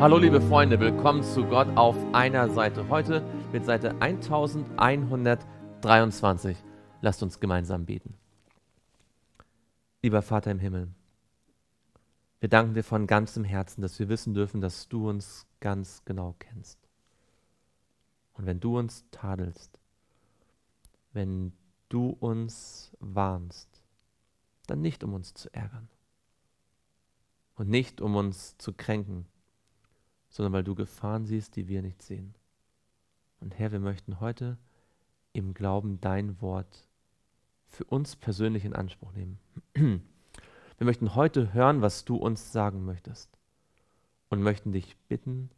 Hallo liebe Freunde, willkommen zu Gott auf einer Seite. Heute mit Seite 1123. Lasst uns gemeinsam beten. Lieber Vater im Himmel, wir danken dir von ganzem Herzen, dass wir wissen dürfen, dass du uns ganz genau kennst. Und wenn du uns tadelst, wenn du uns warnst, dann nicht um uns zu ärgern und nicht um uns zu kränken, sondern weil du Gefahren siehst, die wir nicht sehen. Und Herr, wir möchten heute im Glauben dein Wort für uns persönlich in Anspruch nehmen. Wir möchten heute hören, was du uns sagen möchtest und möchten dich bitten,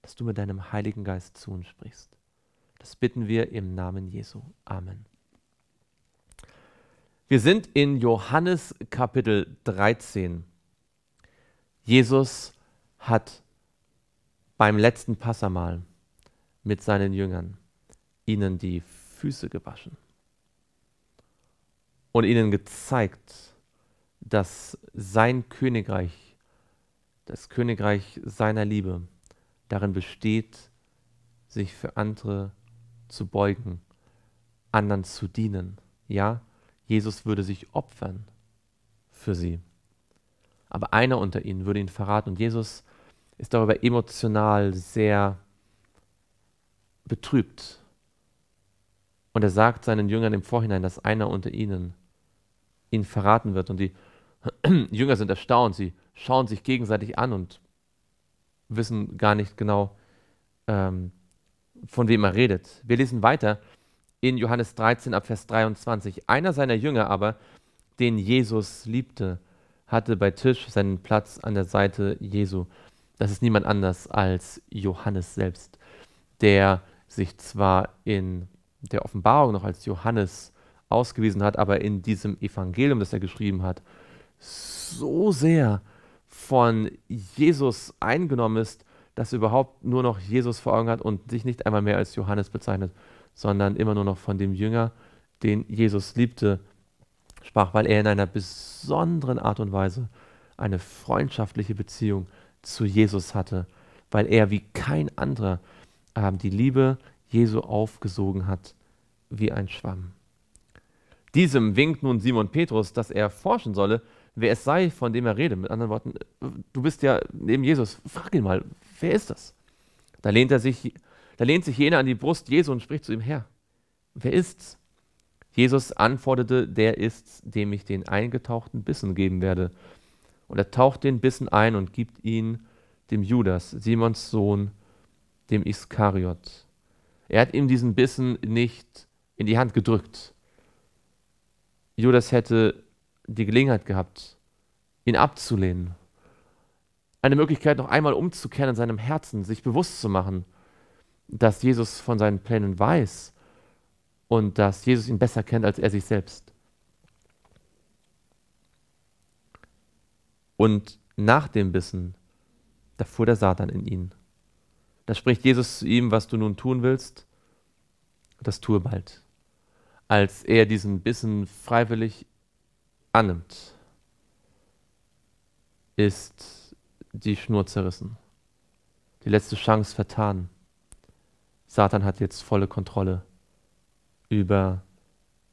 dass du mit deinem Heiligen Geist zu uns sprichst. Das bitten wir im Namen Jesu. Amen. Wir sind in Johannes Kapitel 13. Jesus hat beim letzten Passamal mit seinen Jüngern ihnen die Füße gewaschen und ihnen gezeigt, dass sein Königreich, das Königreich seiner Liebe, darin besteht, sich für andere zu beugen, anderen zu dienen. Ja, Jesus würde sich opfern für sie. Aber einer unter ihnen würde ihn verraten und Jesus ist darüber emotional sehr betrübt. Und er sagt seinen Jüngern im Vorhinein, dass einer unter ihnen ihn verraten wird. Und die Jünger sind erstaunt, sie schauen sich gegenseitig an und wissen gar nicht genau, ähm, von wem er redet. Wir lesen weiter in Johannes 13 ab Vers 23. Einer seiner Jünger aber, den Jesus liebte, hatte bei Tisch seinen Platz an der Seite Jesu das ist niemand anders als Johannes selbst, der sich zwar in der Offenbarung noch als Johannes ausgewiesen hat, aber in diesem Evangelium, das er geschrieben hat, so sehr von Jesus eingenommen ist, dass er überhaupt nur noch Jesus vor Augen hat und sich nicht einmal mehr als Johannes bezeichnet, sondern immer nur noch von dem Jünger, den Jesus liebte, sprach, weil er in einer besonderen Art und Weise eine freundschaftliche Beziehung zu Jesus hatte, weil er wie kein anderer äh, die Liebe Jesu aufgesogen hat wie ein Schwamm. Diesem winkt nun Simon Petrus, dass er forschen solle, wer es sei, von dem er rede. Mit anderen Worten, du bist ja neben Jesus, frag ihn mal, wer ist das? Da lehnt, er sich, da lehnt sich jener an die Brust Jesu und spricht zu ihm, her. wer ist's? Jesus antwortete, der ist's, dem ich den eingetauchten Bissen geben werde und er taucht den Bissen ein und gibt ihn dem Judas, Simons Sohn, dem Iskariot. Er hat ihm diesen Bissen nicht in die Hand gedrückt. Judas hätte die Gelegenheit gehabt, ihn abzulehnen. Eine Möglichkeit, noch einmal umzukehren in seinem Herzen, sich bewusst zu machen, dass Jesus von seinen Plänen weiß und dass Jesus ihn besser kennt als er sich selbst. Und nach dem Bissen, da fuhr der Satan in ihn. Da spricht Jesus zu ihm, was du nun tun willst, das tue bald. Als er diesen Bissen freiwillig annimmt, ist die Schnur zerrissen, die letzte Chance vertan. Satan hat jetzt volle Kontrolle über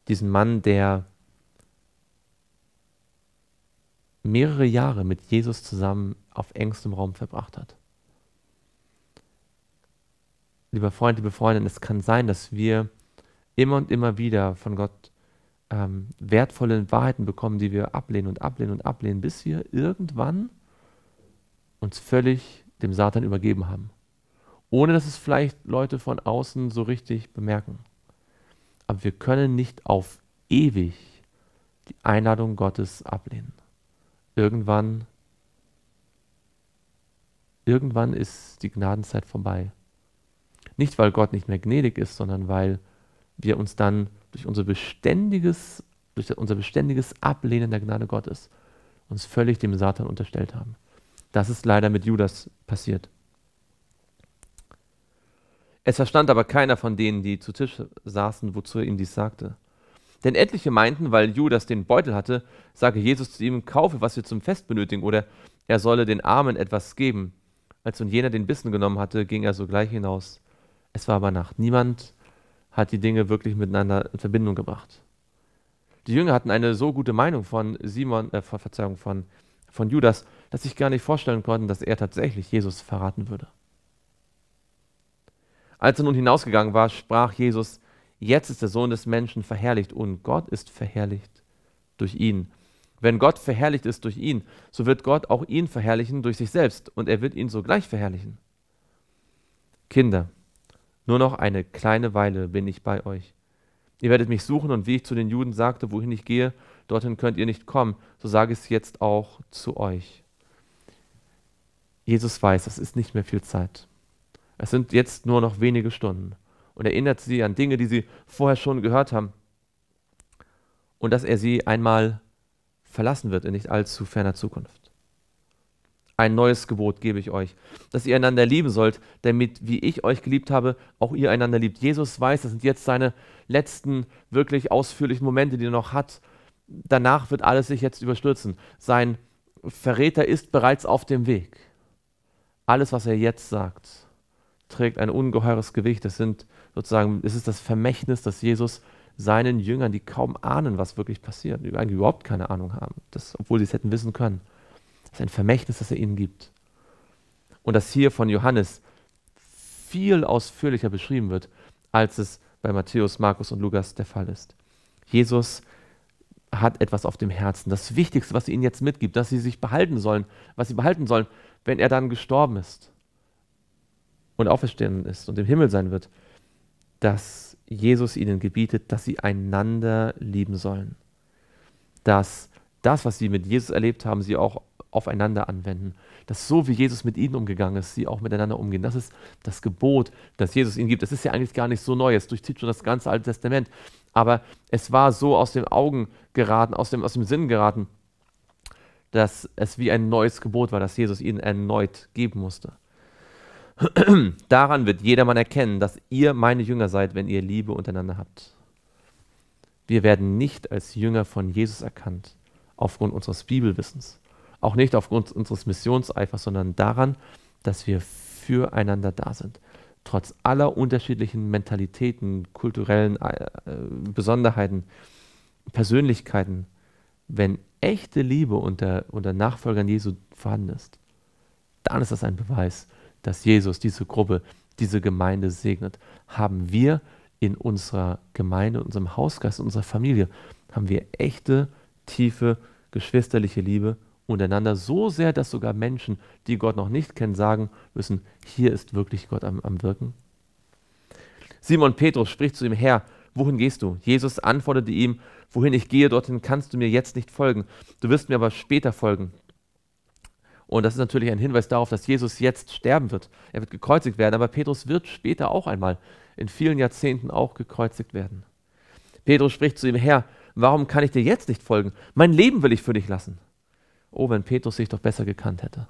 diesen Mann, der mehrere Jahre mit Jesus zusammen auf engstem Raum verbracht hat. Lieber Freund, liebe Freundin, es kann sein, dass wir immer und immer wieder von Gott ähm, wertvolle Wahrheiten bekommen, die wir ablehnen und ablehnen und ablehnen, bis wir irgendwann uns völlig dem Satan übergeben haben. Ohne dass es vielleicht Leute von außen so richtig bemerken. Aber wir können nicht auf ewig die Einladung Gottes ablehnen irgendwann, irgendwann ist die Gnadenzeit vorbei. Nicht, weil Gott nicht mehr gnädig ist, sondern weil wir uns dann durch unser beständiges, durch unser beständiges Ablehnen der Gnade Gottes uns völlig dem Satan unterstellt haben. Das ist leider mit Judas passiert. Es verstand aber keiner von denen, die zu Tisch saßen, wozu er ihm dies sagte. Denn etliche meinten, weil Judas den Beutel hatte, sage Jesus zu ihm, kaufe, was wir zum Fest benötigen, oder er solle den Armen etwas geben. Als nun jener den Bissen genommen hatte, ging er sogleich hinaus. Es war aber Nacht. Niemand hat die Dinge wirklich miteinander in Verbindung gebracht. Die Jünger hatten eine so gute Meinung von Simon, äh, Verzeihung, von, von Judas, dass sie sich gar nicht vorstellen konnten, dass er tatsächlich Jesus verraten würde. Als er nun hinausgegangen war, sprach Jesus, Jetzt ist der Sohn des Menschen verherrlicht und Gott ist verherrlicht durch ihn. Wenn Gott verherrlicht ist durch ihn, so wird Gott auch ihn verherrlichen durch sich selbst und er wird ihn sogleich verherrlichen. Kinder, nur noch eine kleine Weile bin ich bei euch. Ihr werdet mich suchen und wie ich zu den Juden sagte, wohin ich gehe, dorthin könnt ihr nicht kommen, so sage ich es jetzt auch zu euch. Jesus weiß, es ist nicht mehr viel Zeit. Es sind jetzt nur noch wenige Stunden und erinnert sie an Dinge, die sie vorher schon gehört haben. Und dass er sie einmal verlassen wird in nicht allzu ferner Zukunft. Ein neues Gebot gebe ich euch, dass ihr einander lieben sollt, damit, wie ich euch geliebt habe, auch ihr einander liebt. Jesus weiß, das sind jetzt seine letzten wirklich ausführlichen Momente, die er noch hat. Danach wird alles sich jetzt überstürzen. Sein Verräter ist bereits auf dem Weg. Alles, was er jetzt sagt, trägt ein ungeheures Gewicht. Es sind sozusagen, es ist das Vermächtnis, dass Jesus seinen Jüngern, die kaum ahnen, was wirklich passiert, die eigentlich überhaupt keine Ahnung haben, das, obwohl sie es hätten wissen können. das ist ein Vermächtnis, das er ihnen gibt. Und das hier von Johannes viel ausführlicher beschrieben wird, als es bei Matthäus, Markus und Lukas der Fall ist. Jesus hat etwas auf dem Herzen. Das Wichtigste, was er ihnen jetzt mitgibt, dass sie sich behalten sollen, was sie behalten sollen, wenn er dann gestorben ist und auferstehen ist und im Himmel sein wird, dass Jesus ihnen gebietet, dass sie einander lieben sollen. Dass das, was sie mit Jesus erlebt haben, sie auch aufeinander anwenden. Dass so wie Jesus mit ihnen umgegangen ist, sie auch miteinander umgehen. Das ist das Gebot, das Jesus ihnen gibt. Das ist ja eigentlich gar nicht so neu. Es durchzieht schon das ganze Alte Testament. Aber es war so aus den Augen geraten, aus dem, aus dem Sinn geraten, dass es wie ein neues Gebot war, das Jesus ihnen erneut geben musste. Daran wird jedermann erkennen, dass ihr meine Jünger seid, wenn ihr Liebe untereinander habt. Wir werden nicht als Jünger von Jesus erkannt, aufgrund unseres Bibelwissens, auch nicht aufgrund unseres Missionseifers, sondern daran, dass wir füreinander da sind. Trotz aller unterschiedlichen Mentalitäten, kulturellen äh, äh, Besonderheiten, Persönlichkeiten, wenn echte Liebe unter, unter Nachfolgern Jesu vorhanden ist, dann ist das ein Beweis, dass Jesus diese Gruppe, diese Gemeinde segnet? Haben wir in unserer Gemeinde, in unserem Hausgeist, in unserer Familie, haben wir echte, tiefe, geschwisterliche Liebe untereinander, so sehr, dass sogar Menschen, die Gott noch nicht kennen, sagen müssen, hier ist wirklich Gott am, am Wirken? Simon Petrus spricht zu ihm, Herr, wohin gehst du? Jesus antwortete ihm, wohin ich gehe, dorthin kannst du mir jetzt nicht folgen, du wirst mir aber später folgen. Und das ist natürlich ein Hinweis darauf, dass Jesus jetzt sterben wird. Er wird gekreuzigt werden, aber Petrus wird später auch einmal, in vielen Jahrzehnten auch gekreuzigt werden. Petrus spricht zu ihm, Herr, warum kann ich dir jetzt nicht folgen? Mein Leben will ich für dich lassen. Oh, wenn Petrus sich doch besser gekannt hätte.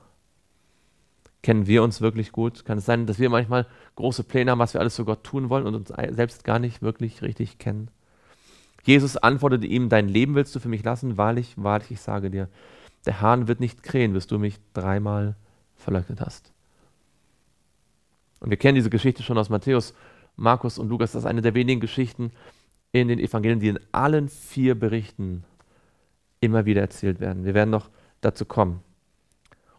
Kennen wir uns wirklich gut? Kann es sein, dass wir manchmal große Pläne haben, was wir alles für Gott tun wollen und uns selbst gar nicht wirklich richtig kennen? Jesus antwortete ihm, dein Leben willst du für mich lassen? Wahrlich, wahrlich, ich sage dir, der Hahn wird nicht krähen, bis du mich dreimal verleugnet hast. Und wir kennen diese Geschichte schon aus Matthäus, Markus und Lukas. Das ist eine der wenigen Geschichten in den Evangelien, die in allen vier Berichten immer wieder erzählt werden. Wir werden noch dazu kommen.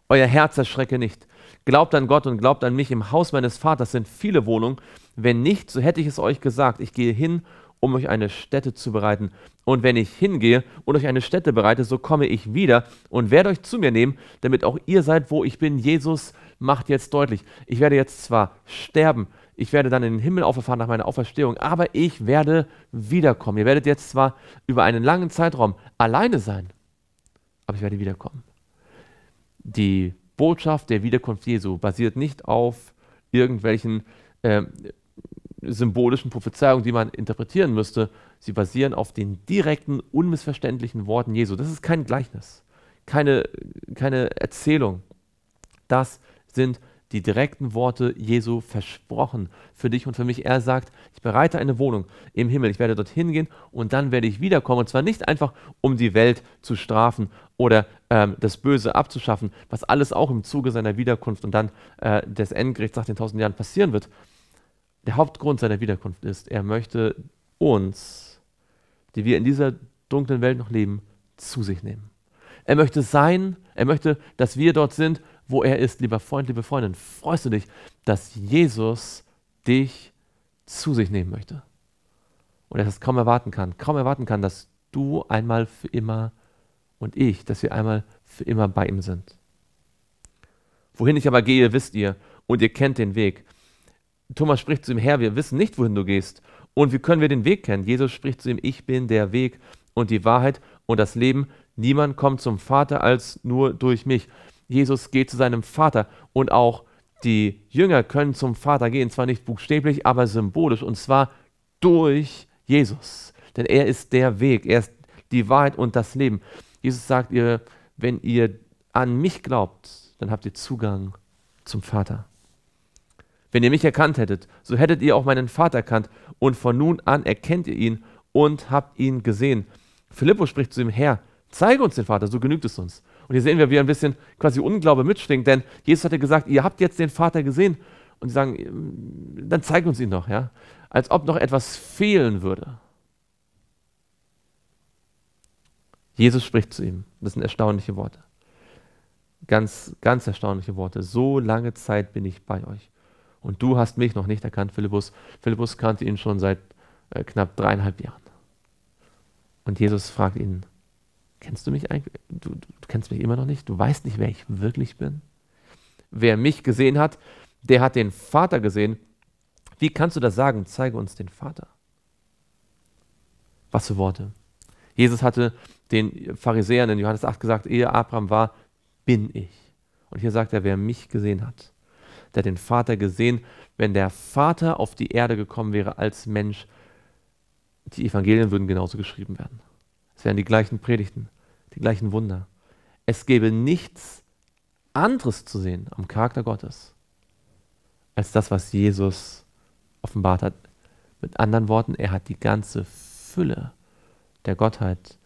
Euer Herz erschrecke nicht. Glaubt an Gott und glaubt an mich. Im Haus meines Vaters sind viele Wohnungen. Wenn nicht, so hätte ich es euch gesagt. Ich gehe hin um euch eine Stätte zu bereiten. Und wenn ich hingehe und euch eine Stätte bereite, so komme ich wieder und werde euch zu mir nehmen, damit auch ihr seid, wo ich bin. Jesus macht jetzt deutlich, ich werde jetzt zwar sterben, ich werde dann in den Himmel auferfahren nach meiner Auferstehung, aber ich werde wiederkommen. Ihr werdet jetzt zwar über einen langen Zeitraum alleine sein, aber ich werde wiederkommen. Die Botschaft der Wiederkunft Jesu basiert nicht auf irgendwelchen äh, symbolischen Prophezeiungen, die man interpretieren müsste, sie basieren auf den direkten, unmissverständlichen Worten Jesu. Das ist kein Gleichnis, keine, keine Erzählung. Das sind die direkten Worte Jesu versprochen für dich und für mich. Er sagt, ich bereite eine Wohnung im Himmel, ich werde dorthin gehen und dann werde ich wiederkommen. Und zwar nicht einfach, um die Welt zu strafen oder ähm, das Böse abzuschaffen, was alles auch im Zuge seiner Wiederkunft und dann äh, des Endgerichts nach den tausend Jahren passieren wird, der Hauptgrund seiner Wiederkunft ist, er möchte uns, die wir in dieser dunklen Welt noch leben, zu sich nehmen. Er möchte sein, er möchte, dass wir dort sind, wo er ist. Lieber Freund, liebe Freundin, freust du dich, dass Jesus dich zu sich nehmen möchte? Und er das kaum erwarten kann, kaum erwarten kann, dass du einmal für immer und ich, dass wir einmal für immer bei ihm sind. Wohin ich aber gehe, wisst ihr, und ihr kennt den Weg. Thomas spricht zu ihm, Herr, wir wissen nicht, wohin du gehst. Und wie können wir den Weg kennen? Jesus spricht zu ihm, ich bin der Weg und die Wahrheit und das Leben. Niemand kommt zum Vater als nur durch mich. Jesus geht zu seinem Vater und auch die Jünger können zum Vater gehen, zwar nicht buchstäblich, aber symbolisch und zwar durch Jesus. Denn er ist der Weg, er ist die Wahrheit und das Leben. Jesus sagt ihr, wenn ihr an mich glaubt, dann habt ihr Zugang zum Vater. Wenn ihr mich erkannt hättet, so hättet ihr auch meinen Vater erkannt, und von nun an erkennt ihr ihn und habt ihn gesehen. Philippus spricht zu ihm, Herr, zeige uns den Vater, so genügt es uns. Und hier sehen wir, wie ein bisschen quasi Unglaube mitschwingt, denn Jesus hatte gesagt, ihr habt jetzt den Vater gesehen. Und sie sagen, hm, dann zeig uns ihn noch, ja. Als ob noch etwas fehlen würde. Jesus spricht zu ihm. Das sind erstaunliche Worte. Ganz, ganz erstaunliche Worte. So lange Zeit bin ich bei euch. Und du hast mich noch nicht erkannt, Philippus. Philippus kannte ihn schon seit äh, knapp dreieinhalb Jahren. Und Jesus fragt ihn, kennst du mich eigentlich? Du, du, kennst mich immer noch nicht? Du weißt nicht, wer ich wirklich bin? Wer mich gesehen hat, der hat den Vater gesehen. Wie kannst du das sagen? Zeige uns den Vater. Was für Worte. Jesus hatte den Pharisäern in Johannes 8 gesagt, ehe Abraham war, bin ich. Und hier sagt er, wer mich gesehen hat, der den Vater gesehen. Wenn der Vater auf die Erde gekommen wäre als Mensch, die Evangelien würden genauso geschrieben werden. Es wären die gleichen Predigten, die gleichen Wunder. Es gäbe nichts anderes zu sehen am Charakter Gottes, als das, was Jesus offenbart hat. Mit anderen Worten, er hat die ganze Fülle der Gottheit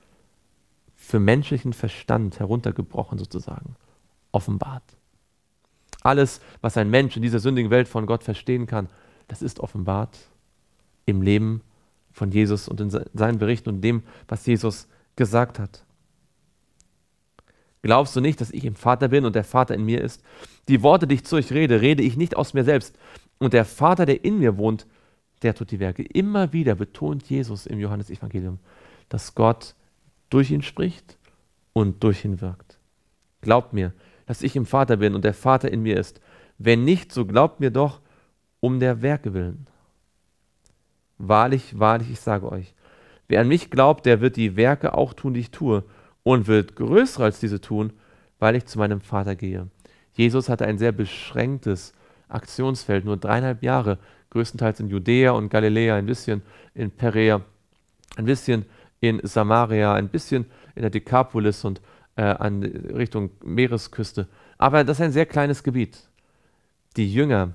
für menschlichen Verstand heruntergebrochen sozusagen, offenbart. Alles, was ein Mensch in dieser sündigen Welt von Gott verstehen kann, das ist offenbart im Leben von Jesus und in seinen Berichten und dem, was Jesus gesagt hat. Glaubst du nicht, dass ich im Vater bin und der Vater in mir ist? Die Worte, die ich zu euch rede, rede ich nicht aus mir selbst. Und der Vater, der in mir wohnt, der tut die Werke. Immer wieder betont Jesus im Johannesevangelium, dass Gott durch ihn spricht und durch ihn wirkt. Glaubt mir, dass ich im Vater bin und der Vater in mir ist. Wenn nicht, so glaubt mir doch um der Werke willen. Wahrlich, wahrlich, ich sage euch, wer an mich glaubt, der wird die Werke auch tun, die ich tue, und wird größere als diese tun, weil ich zu meinem Vater gehe. Jesus hatte ein sehr beschränktes Aktionsfeld, nur dreieinhalb Jahre, größtenteils in Judäa und Galiläa, ein bisschen in Perea, ein bisschen in Samaria, ein bisschen in der Dekapolis und äh, an Richtung Meeresküste. Aber das ist ein sehr kleines Gebiet. Die Jünger,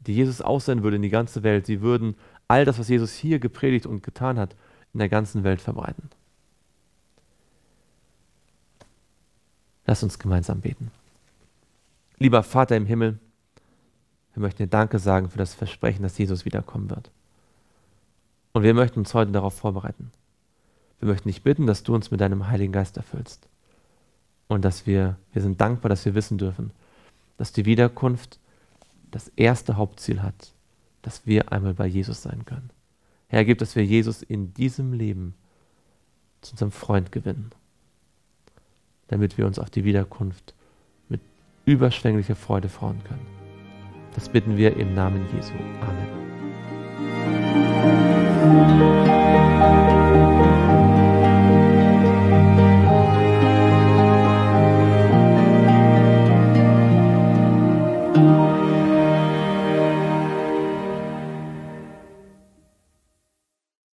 die Jesus aussenden würde in die ganze Welt, sie würden all das, was Jesus hier gepredigt und getan hat, in der ganzen Welt verbreiten. Lass uns gemeinsam beten. Lieber Vater im Himmel, wir möchten dir Danke sagen für das Versprechen, dass Jesus wiederkommen wird. Und wir möchten uns heute darauf vorbereiten. Wir möchten dich bitten, dass du uns mit deinem Heiligen Geist erfüllst und dass wir, wir sind dankbar, dass wir wissen dürfen, dass die Wiederkunft das erste Hauptziel hat, dass wir einmal bei Jesus sein können. Herr, gib, dass wir Jesus in diesem Leben zu unserem Freund gewinnen, damit wir uns auf die Wiederkunft mit überschwänglicher Freude freuen können. Das bitten wir im Namen Jesu. Amen.